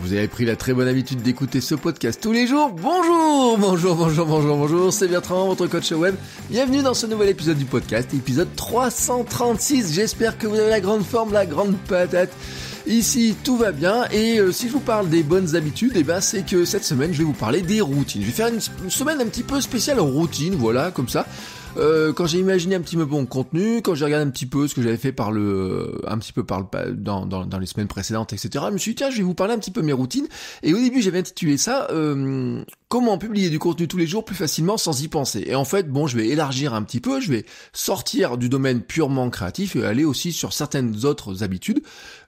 Vous avez pris la très bonne habitude d'écouter ce podcast tous les jours. Bonjour, bonjour, bonjour, bonjour, bonjour. C'est Bertrand, votre coach web. Bienvenue dans ce nouvel épisode du podcast, épisode 336. J'espère que vous avez la grande forme, la grande patate. Ici, tout va bien et euh, si je vous parle des bonnes habitudes, eh ben c'est que cette semaine, je vais vous parler des routines. Je vais faire une, semaine un petit peu spéciale routine, voilà, comme ça. Euh, quand j'ai imaginé un petit peu mon contenu, quand j'ai regardé un petit peu ce que j'avais fait par le, un petit peu par le, dans, dans, dans, les semaines précédentes, etc. Je me suis dit tiens, je vais vous parler un petit peu de mes routines. Et au début, j'avais intitulé ça euh, comment publier du contenu tous les jours plus facilement sans y penser. Et en fait, bon, je vais élargir un petit peu, je vais sortir du domaine purement créatif et aller aussi sur certaines autres habitudes.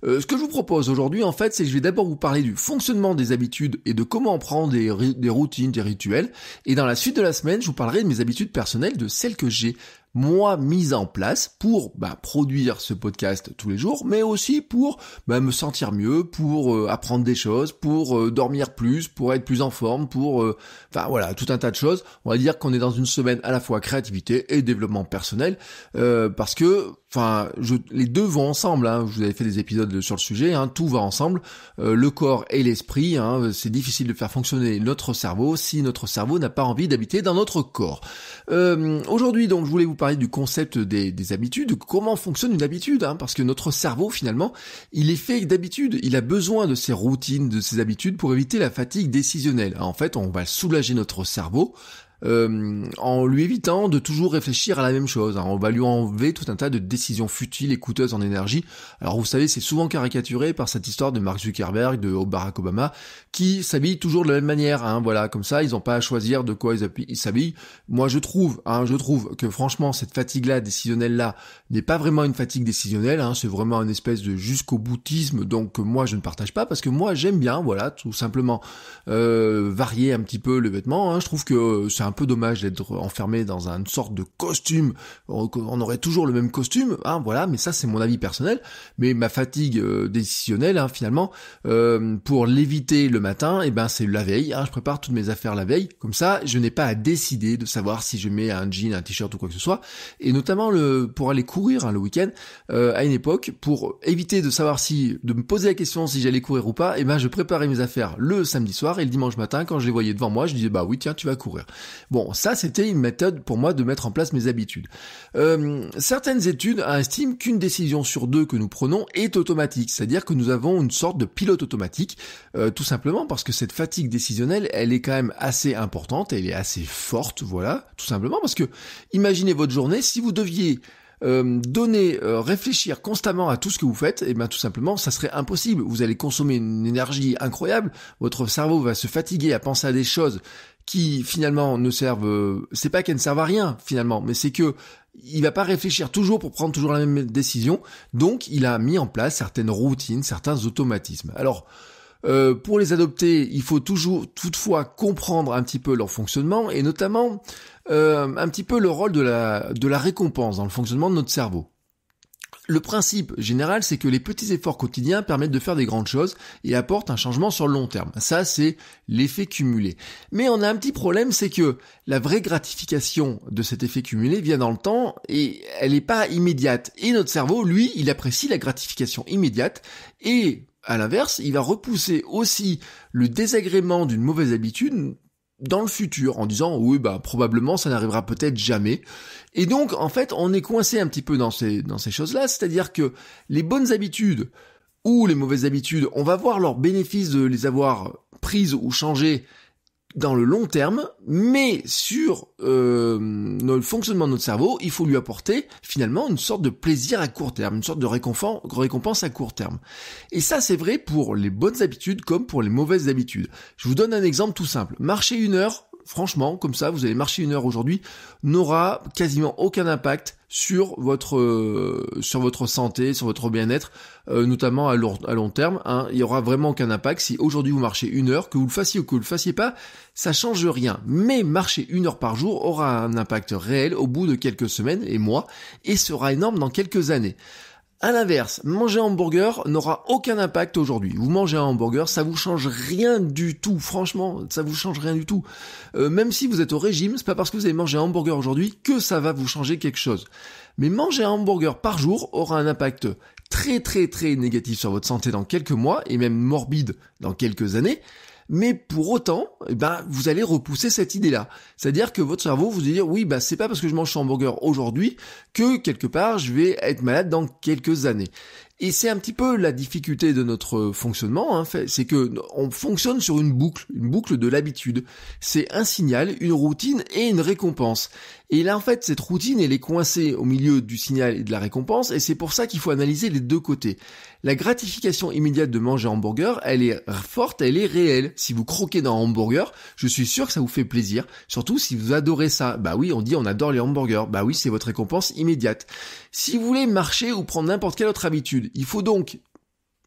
Euh, ce que je vous propose aujourd'hui, en fait, c'est que je vais d'abord vous parler du fonctionnement des habitudes et de comment prendre des, des routines, des rituels. Et dans la suite de la semaine, je vous parlerai de mes habitudes personnelles, de celles que j'ai moi mise en place pour bah, produire ce podcast tous les jours, mais aussi pour bah, me sentir mieux, pour euh, apprendre des choses, pour euh, dormir plus, pour être plus en forme, pour euh, enfin voilà tout un tas de choses. On va dire qu'on est dans une semaine à la fois créativité et développement personnel parce que Enfin, je, les deux vont ensemble. Hein. vous avez fait des épisodes sur le sujet. Hein. Tout va ensemble. Euh, le corps et l'esprit. Hein. C'est difficile de faire fonctionner notre cerveau si notre cerveau n'a pas envie d'habiter dans notre corps. Euh, aujourd'hui, donc, je voulais vous parler du concept des, des habitudes. Comment fonctionne une habitude hein, Parce que notre cerveau, finalement, il est fait d'habitude, Il a besoin de ses routines, de ses habitudes pour éviter la fatigue décisionnelle. En fait, on va soulager notre cerveau euh, en lui évitant de toujours réfléchir à la même chose. Hein. on va lui enlever tout un tas de décisions futiles et coûteuses en énergie. Alors vous savez, c'est souvent caricaturé par cette histoire de Mark Zuckerberg, de Barack Obama, qui s'habille toujours de la même manière. Hein, voilà, comme ça, ils n'ont pas à choisir de quoi ils s'habillent. Moi, je trouve, hein, je trouve que franchement, cette fatigue-là, décisionnelle-là, n'est pas vraiment une fatigue décisionnelle. Hein, c'est vraiment une espèce de jusqu'au boutisme. Donc moi, je ne partage pas parce que moi, j'aime bien, voilà, tout simplement euh, varier un petit peu le vêtement. Hein, je trouve que euh, c'est un peu dommage d'être enfermé dans une sorte de costume. On, aurait toujours le même costume, hein, voilà. Mais ça, c'est mon avis personnel. Mais ma fatigue euh, décisionnelle, hein, finalement, euh, pour l'éviter le matin, et eh ben c'est la veille. Hein, je prépare toutes mes affaires la veille. Comme ça, je n'ai pas à décider de savoir si je mets un jean, un t-shirt ou quoi que ce soit. Et notamment le pour aller courir hein, le week-end euh, à une époque pour éviter de savoir si de me poser la question si j'allais courir ou pas. Et eh ben je préparais mes affaires le samedi soir et le dimanche matin quand je les voyais devant moi, je disais bah oui tiens tu vas courir. Bon, ça c'était une méthode pour moi de mettre en place mes habitudes. Euh, certaines études estiment qu'une décision sur deux que nous prenons est automatique, c'est-à-dire que nous avons une sorte de pilote automatique, euh, tout simplement parce que cette fatigue décisionnelle, elle est quand même assez importante, elle est assez forte, voilà, tout simplement parce que imaginez votre journée si vous deviez euh, donner, euh, réfléchir constamment à tout ce que vous faites, et bien tout simplement, ça serait impossible. Vous allez consommer une énergie incroyable, votre cerveau va se fatiguer à penser à des choses qui finalement ne servent, euh, c'est pas qu'elles ne servent à rien finalement, mais c'est que il va pas réfléchir toujours pour prendre toujours la même décision, donc il a mis en place certaines routines, certains automatismes. Alors euh, pour les adopter, il faut toujours, toutefois, comprendre un petit peu leur fonctionnement et notamment euh, un petit peu le rôle de la, de la récompense dans le fonctionnement de notre cerveau. Le principe général, c'est que les petits efforts quotidiens permettent de faire des grandes choses et apportent un changement sur le long terme. Ça, c'est l'effet cumulé. Mais on a un petit problème, c'est que la vraie gratification de cet effet cumulé vient dans le temps et elle n'est pas immédiate. Et notre cerveau, lui, il apprécie la gratification immédiate et à l'inverse, il va repousser aussi le désagrément d'une mauvaise habitude dans le futur en disant oui bah probablement ça n'arrivera peut-être jamais et donc en fait on est coincé un petit peu dans ces dans ces choses là c'est-à-dire que les bonnes habitudes ou les mauvaises habitudes on va voir leurs bénéfices de les avoir prises ou changées dans le long terme, mais sur euh, le fonctionnement de notre cerveau, il faut lui apporter finalement une sorte de plaisir à court terme, une sorte de récompense à court terme. Et ça, c'est vrai pour les bonnes habitudes comme pour les mauvaises habitudes. Je vous donne un exemple tout simple. Marcher une heure, franchement, comme ça, vous allez marcher une heure aujourd'hui, n'aura quasiment aucun impact sur votre euh, sur votre santé, sur votre bien-être, euh, notamment à long, terme. Hein. il n'y aura vraiment aucun impact si aujourd'hui vous marchez une heure, que vous le fassiez ou que vous le fassiez pas, ça change rien. Mais marcher une heure par jour aura un impact réel au bout de quelques semaines et mois et sera énorme dans quelques années. À l'inverse, manger un hamburger n'aura aucun impact aujourd'hui. Vous mangez un hamburger, ça vous change rien du tout. Franchement, ça vous change rien du tout. Euh, même si vous êtes au régime, c'est pas parce que vous avez mangé un hamburger aujourd'hui que ça va vous changer quelque chose. Mais manger un hamburger par jour aura un impact très très très négatif sur votre santé dans quelques mois et même morbide dans quelques années mais pour autant, eh ben, vous allez repousser cette idée-là. C'est-à-dire que votre cerveau vous dit « oui, bah, c'est pas parce que je mange un hamburger aujourd'hui que quelque part je vais être malade dans quelques années. Et c'est un petit peu la difficulté de notre fonctionnement, hein, c'est que on fonctionne sur une boucle, une boucle de l'habitude. C'est un signal, une routine et une récompense. Et là, en fait, cette routine, elle est coincée au milieu du signal et de la récompense, et c'est pour ça qu'il faut analyser les deux côtés. La gratification immédiate de manger un hamburger, elle est forte, elle est réelle. Si vous croquez dans un hamburger, je suis sûr que ça vous fait plaisir, surtout si vous adorez ça. Bah oui, on dit on adore les hamburgers, bah oui, c'est votre récompense immédiate. Si vous voulez marcher ou prendre n'importe quelle autre habitude, il faut donc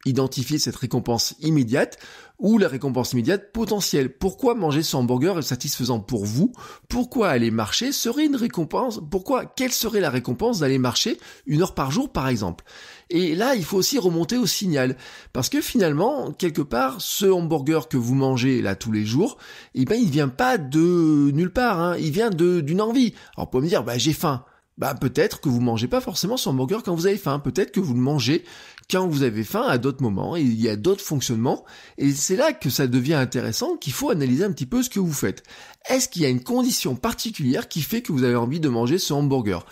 identifier cette récompense immédiate ou la récompense immédiate potentielle. Pourquoi manger ce hamburger est satisfaisant pour vous Pourquoi aller marcher serait une récompense Pourquoi Quelle serait la récompense d'aller marcher une heure par jour par exemple Et là, il faut aussi remonter au signal parce que finalement, quelque part, ce hamburger que vous mangez là tous les jours, eh ne ben, il vient pas de nulle part. Hein. il vient d'une envie. Alors, on peut me dire, bah, j'ai faim bah peut-être que vous mangez pas forcément ce hamburger quand vous avez faim, peut-être que vous le mangez quand vous avez faim à d'autres moments, il y a d'autres fonctionnements, et c'est là que ça devient intéressant, qu'il faut analyser un petit peu ce que vous faites. Est-ce qu'il y a une condition particulière qui fait que vous avez envie de manger ce hamburger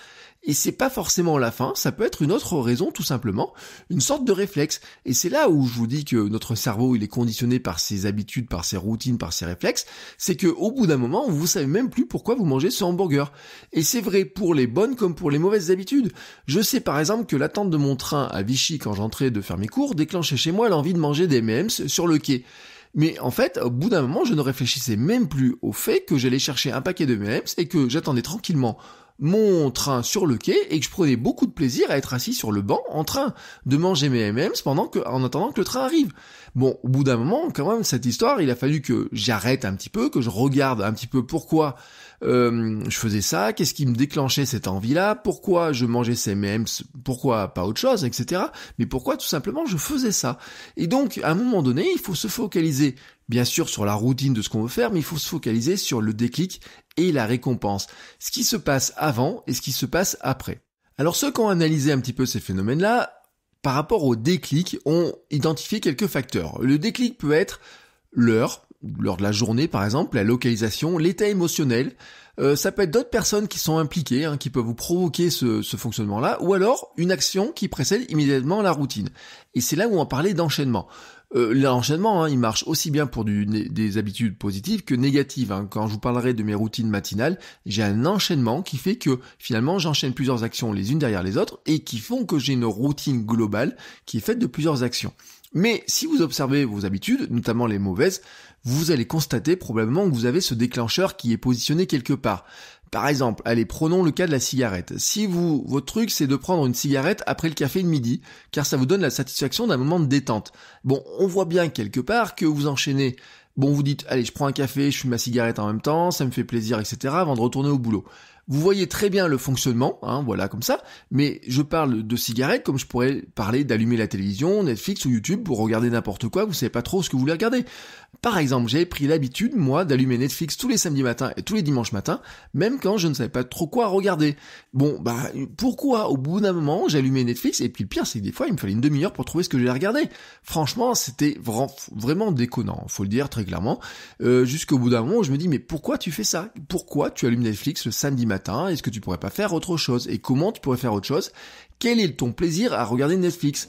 et c'est pas forcément la fin, ça peut être une autre raison tout simplement, une sorte de réflexe. Et c'est là où je vous dis que notre cerveau il est conditionné par ses habitudes, par ses routines, par ses réflexes, c'est que au bout d'un moment vous ne savez même plus pourquoi vous mangez ce hamburger. Et c'est vrai pour les bonnes comme pour les mauvaises habitudes. Je sais par exemple que l'attente de mon train à Vichy quand j'entrais de faire mes cours déclenchait chez moi l'envie de manger des M&M's sur le quai. Mais en fait, au bout d'un moment, je ne réfléchissais même plus au fait que j'allais chercher un paquet de M&M's et que j'attendais tranquillement mon train sur le quai et que je prenais beaucoup de plaisir à être assis sur le banc en train de manger mes M&M's pendant que, en attendant que le train arrive. Bon, au bout d'un moment, quand même, cette histoire, il a fallu que j'arrête un petit peu, que je regarde un petit peu pourquoi euh, je faisais ça, qu'est-ce qui me déclenchait cette envie-là, pourquoi je mangeais ces mêmes, pourquoi pas autre chose, etc. Mais pourquoi tout simplement je faisais ça. Et donc, à un moment donné, il faut se focaliser, bien sûr, sur la routine de ce qu'on veut faire, mais il faut se focaliser sur le déclic et la récompense. Ce qui se passe avant et ce qui se passe après. Alors ceux qui ont analysé un petit peu ces phénomènes-là, par rapport au déclic, ont identifié quelques facteurs. Le déclic peut être l'heure, lors de la journée par exemple, la localisation, l'état émotionnel. Euh, ça peut être d'autres personnes qui sont impliquées, hein, qui peuvent vous provoquer ce, fonctionnement-là, ou alors une action qui précède immédiatement la routine. Et c'est là où on parlait d'enchaînement. Euh, l'enchaînement, hein, il marche aussi bien pour des habitudes positives que négatives. Hein. Quand je vous parlerai de mes routines matinales, j'ai un enchaînement qui fait que finalement j'enchaîne plusieurs actions les unes derrière les autres et qui font que j'ai une routine globale qui est faite de plusieurs actions. Mais si vous observez vos habitudes, notamment les mauvaises, vous allez constater probablement que vous avez ce déclencheur qui est positionné quelque part. Par exemple, allez, prenons le cas de la cigarette. Si vous, votre truc, c'est de prendre une cigarette après le café de midi, car ça vous donne la satisfaction d'un moment de détente. Bon, on voit bien quelque part que vous enchaînez. Bon, vous dites, allez, je prends un café, je fume ma cigarette en même temps, ça me fait plaisir, etc., avant de retourner au boulot. Vous voyez très bien le fonctionnement, hein, voilà comme ça, mais je parle de cigarettes comme je pourrais parler d'allumer la télévision, Netflix ou YouTube pour regarder n'importe quoi, vous savez pas trop ce que vous voulez regarder. Par exemple, j'avais pris l'habitude, moi, d'allumer Netflix tous les samedis matins et tous les dimanches matins, même quand je ne savais pas trop quoi regarder. Bon, bah, pourquoi au bout d'un moment, j'allumais Netflix et puis le pire, c'est que des fois, il me fallait une demi-heure pour trouver ce que j'allais regarder. Franchement, c'était vraiment déconnant, faut le dire très clairement. Euh, jusqu'au bout d'un moment, je me dis, mais pourquoi tu fais ça Pourquoi tu allumes Netflix le samedi matin est-ce que tu pourrais pas faire autre chose Et comment tu pourrais faire autre chose Quel est ton plaisir à regarder Netflix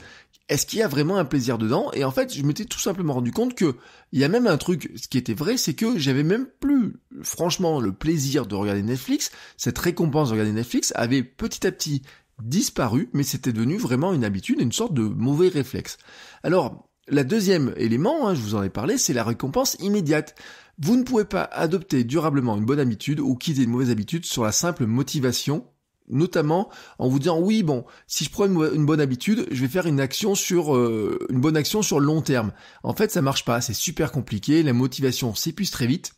est-ce qu'il y a vraiment un plaisir dedans Et en fait, je m'étais tout simplement rendu compte que il y a même un truc, ce qui était vrai, c'est que j'avais même plus, franchement, le plaisir de regarder Netflix. Cette récompense de regarder Netflix avait petit à petit disparu, mais c'était devenu vraiment une habitude, une sorte de mauvais réflexe. Alors, la deuxième élément, hein, je vous en ai parlé, c'est la récompense immédiate. Vous ne pouvez pas adopter durablement une bonne habitude ou quitter une mauvaise habitude sur la simple motivation notamment en vous disant oui bon si je prends une, bonne habitude je vais faire une action sur euh, une bonne action sur le long terme en fait ça marche pas c'est super compliqué la motivation s'épuise très vite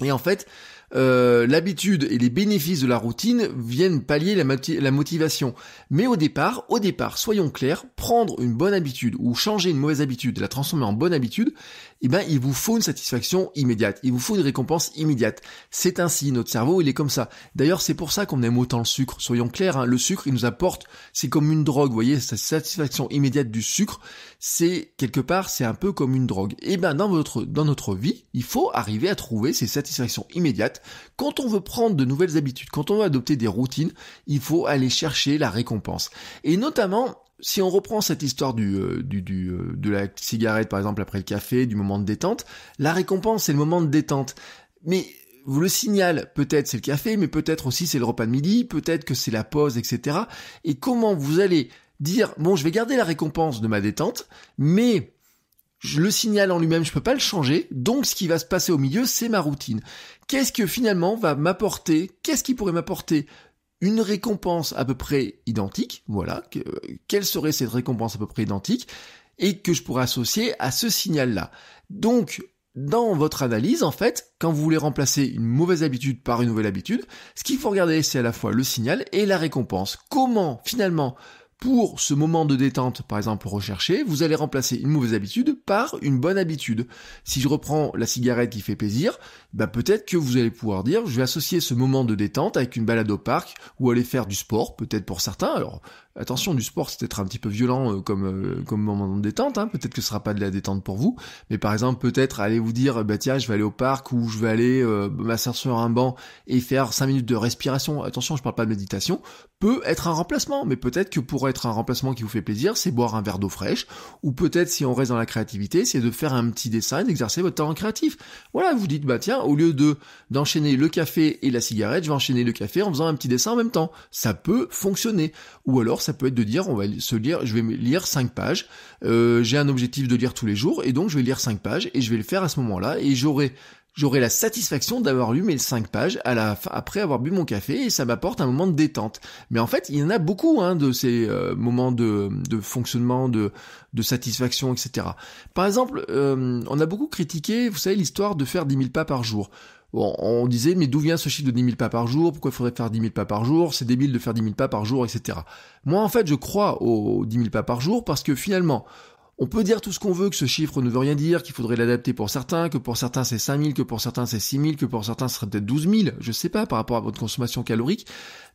et en fait euh, l'habitude et les bénéfices de la routine viennent pallier la, motivation. Mais au départ, au départ, soyons clairs, prendre une bonne habitude ou changer une mauvaise habitude la transformer en bonne habitude, eh ben, il vous faut une satisfaction immédiate. Il vous faut une récompense immédiate. C'est ainsi, notre cerveau, il est comme ça. D'ailleurs, c'est pour ça qu'on aime autant le sucre. Soyons clairs, hein, le sucre, il nous apporte, c'est comme une drogue, vous voyez, cette satisfaction immédiate du sucre, c'est quelque part, c'est un peu comme une drogue. Eh ben, dans votre, dans notre vie, il faut arriver à trouver ces satisfactions immédiates quand on veut prendre de nouvelles habitudes, quand on veut adopter des routines, il faut aller chercher la récompense. Et notamment, si on reprend cette histoire du, euh, euh, de la cigarette, par exemple, après le café, du moment de détente, la récompense, c'est le moment de détente. Mais vous le signale, peut-être c'est le café, mais peut-être aussi c'est le repas de midi, peut-être que c'est la pause, etc. Et comment vous allez dire, bon, je vais garder la récompense de ma détente, mais je le signal en lui-même, je ne peux pas le changer. Donc, ce qui va se passer au milieu, c'est ma routine. Qu'est-ce que finalement va m'apporter Qu'est-ce qui pourrait m'apporter une récompense à peu près identique Voilà. quelle serait cette récompense à peu près identique et que je pourrais associer à ce signal-là. Donc, dans votre analyse, en fait, quand vous voulez remplacer une mauvaise habitude par une nouvelle habitude, ce qu'il faut regarder, c'est à la fois le signal et la récompense. Comment, finalement, pour ce moment de détente, par exemple recherché, vous allez remplacer une mauvaise habitude par une bonne habitude. Si je reprends la cigarette qui fait plaisir, bah peut-être que vous allez pouvoir dire je vais associer ce moment de détente avec une balade au parc ou aller faire du sport, peut-être pour certains. Alors Attention, du sport, c'est être un petit peu violent euh, comme, euh, comme moment de détente, hein. peut-être que ce sera pas de la détente pour vous, mais par exemple, peut-être allez vous dire, bah tiens, je vais aller au parc ou je vais aller euh, m'asseoir sur un banc et faire 5 minutes de respiration, attention, je parle pas de méditation, peut être un remplacement, mais peut-être que pour être un remplacement qui vous fait plaisir, c'est boire un verre d'eau fraîche, ou peut-être si on reste dans la créativité, c'est de faire un petit dessin, d'exercer votre talent créatif. Voilà, vous dites, bah tiens, au lieu de d'enchaîner le café et la cigarette, je vais enchaîner le café en faisant un petit dessin en même temps. Ça peut fonctionner. Ou alors ça peut être de dire, on va se lire, je vais lire 5 pages, euh, j'ai un objectif de lire tous les jours, et donc je vais lire 5 pages, et je vais le faire à ce moment-là, et j'aurai j'aurai la satisfaction d'avoir lu mes 5 pages à la après avoir bu mon café et ça m'apporte un moment de détente. Mais en fait, il y en a beaucoup hein, de ces euh, moments de, fonctionnement, de, de, satisfaction, etc. Par exemple, euh, on a beaucoup critiqué, vous savez, l'histoire de faire 10 000 pas par jour on, on disait, mais d'où vient ce chiffre de 10 000 pas par jour Pourquoi il faudrait faire 10 000 pas par jour C'est débile de faire 10 000 pas par jour, etc. Moi, en fait, je crois aux 10 000 pas par jour parce que finalement, on peut dire tout ce qu'on veut, que ce chiffre ne veut rien dire, qu'il faudrait l'adapter pour certains, que pour certains c'est 5 000, que pour certains c'est 6 000, que pour certains ce serait peut-être 12 000, je sais pas, par rapport à votre consommation calorique.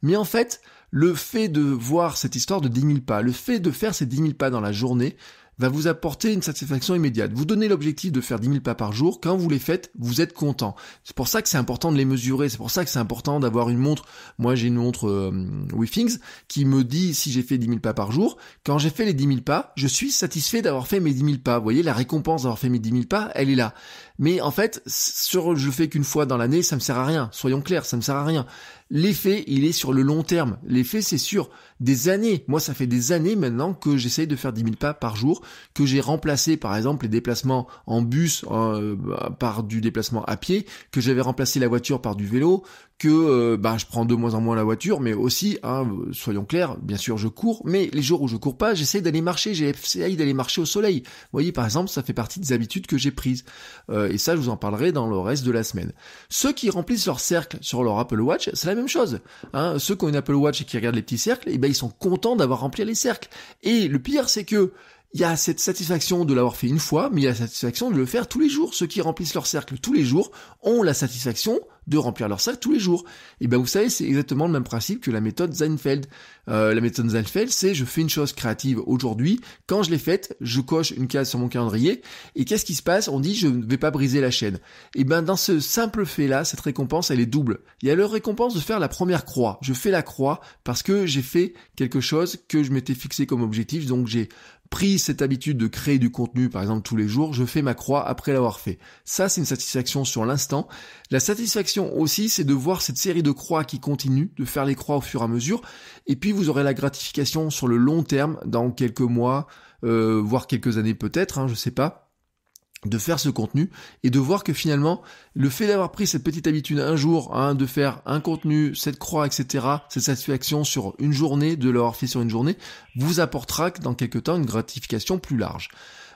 Mais en fait, le fait de voir cette histoire de 10 000 pas, le fait de faire ces 10 000 pas dans la journée, va vous apporter une satisfaction immédiate. Vous donnez l'objectif de faire 10 000 pas par jour. Quand vous les faites, vous êtes content. C'est pour ça que c'est important de les mesurer. C'est pour ça que c'est important d'avoir une montre. Moi, j'ai une montre euh, qui me dit si j'ai fait 10 000 pas par jour. Quand j'ai fait les 10 000 pas, je suis satisfait d'avoir fait mes 10 000 pas. Vous voyez, la récompense d'avoir fait mes 10 000 pas, elle est là. Mais en fait, sur je le fais qu'une fois dans l'année, ça me sert à rien. Soyons clairs, ça me sert à rien. L'effet, il est sur le long terme. L'effet, c'est sur des années. Moi, ça fait des années maintenant que j'essaye de faire 10 000 pas par jour, que j'ai remplacé, par exemple, les déplacements en bus euh, bah, par du déplacement à pied, que j'avais remplacé la voiture par du vélo, que euh, bah, je prends de moins en moins la voiture, mais aussi, hein, soyons clairs, bien sûr je cours, mais les jours où je cours pas, j'essaye d'aller marcher, j'essaye d'aller marcher au soleil. Vous voyez, par exemple, ça fait partie des habitudes que j'ai prises. Euh, et ça, je vous en parlerai dans le reste de la semaine. Ceux qui remplissent leur cercle sur leur Apple Watch, c'est la même chose. Hein. Ceux qui ont une Apple Watch et qui regardent les petits cercles, et eh ben, ils sont contents d'avoir rempli les cercles. Et le pire, c'est que il y a cette satisfaction de l'avoir fait une fois, mais il y a la satisfaction de le faire tous les jours. Ceux qui remplissent leur cercle tous les jours ont la satisfaction de remplir leur sac tous les jours. Et bien vous savez, c'est exactement le même principe que la méthode Seinfeld. Euh, la méthode Zeinfeld, c'est je fais une chose créative aujourd'hui, quand je l'ai faite, je coche une case sur mon calendrier, et qu'est-ce qui se passe On dit je ne vais pas briser la chaîne. Et bien dans ce simple fait-là, cette récompense, elle est double. Il y a leur récompense de faire la première croix. Je fais la croix parce que j'ai fait quelque chose que je m'étais fixé comme objectif, donc j'ai pris cette habitude de créer du contenu, par exemple tous les jours, je fais ma croix après l'avoir fait. Ça, c'est une satisfaction sur l'instant. La satisfaction aussi, c'est de voir cette série de croix qui continue, de faire les croix au fur et à mesure. Et puis, vous aurez la gratification sur le long terme, dans quelques mois, euh, voire quelques années peut-être, hein, je sais pas de faire ce contenu et de voir que finalement le fait d'avoir pris cette petite habitude un jour hein, de faire un contenu, cette croix, etc., cette satisfaction sur une journée, de l'avoir fait sur une journée, vous apportera dans quelque temps une gratification plus large.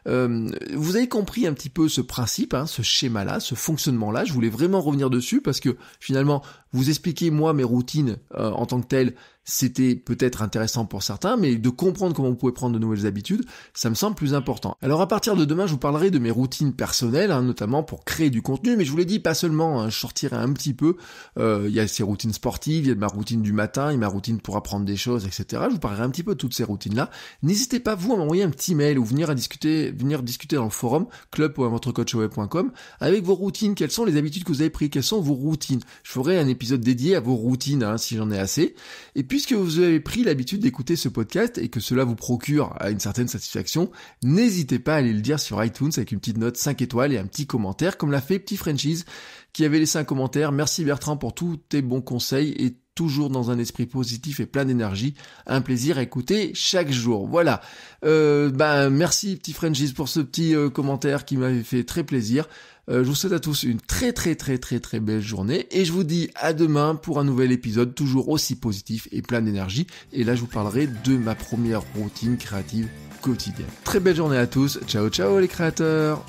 Euh, vous avez compris un petit peu ce principe, hein, ce schéma-là, ce fonctionnement-là. Je voulais vraiment revenir dessus parce que finalement, vous expliquez moi mes routines euh, en tant que telles, c'était peut-être intéressant pour certains, mais de comprendre comment vous pouvez prendre de nouvelles habitudes, ça me semble plus important. Alors à partir de demain, je vous parlerai de mes routines personnelles, hein, notamment pour créer du contenu, mais je vous l'ai dit, pas seulement, hein, je sortirai un petit peu, euh, il y a ces routines sportives, il y a ma routine du matin, il y a ma routine pour apprendre des choses, etc. Je vous parlerai un petit peu de toutes ces routines-là. N'hésitez pas, vous, à m'envoyer un petit mail ou venir à discuter, venir discuter dans le forum club@votrecoachweb.com avec vos routines, quelles sont les habitudes que vous avez prises, quelles sont vos routines. Je ferai un épisode dédié à vos routines, hein, si j'en ai assez. Et puis Puisque vous avez pris l'habitude d'écouter ce podcast et que cela vous procure une certaine satisfaction, n'hésitez pas à aller le dire sur iTunes avec une petite note 5 étoiles et un petit commentaire, comme l'a fait Petit Franchise qui avait laissé un commentaire. Merci Bertrand pour tous tes bons conseils et toujours dans un esprit positif et plein d'énergie. Un plaisir à écouter chaque jour. Voilà. Euh, ben merci petit Frenchies pour ce petit euh, commentaire qui m'avait fait très plaisir. Euh, je vous souhaite à tous une très très très très très belle journée et je vous dis à demain pour un nouvel épisode toujours aussi positif et plein d'énergie. Et là je vous parlerai de ma première routine créative quotidienne. Très belle journée à tous. Ciao ciao les créateurs.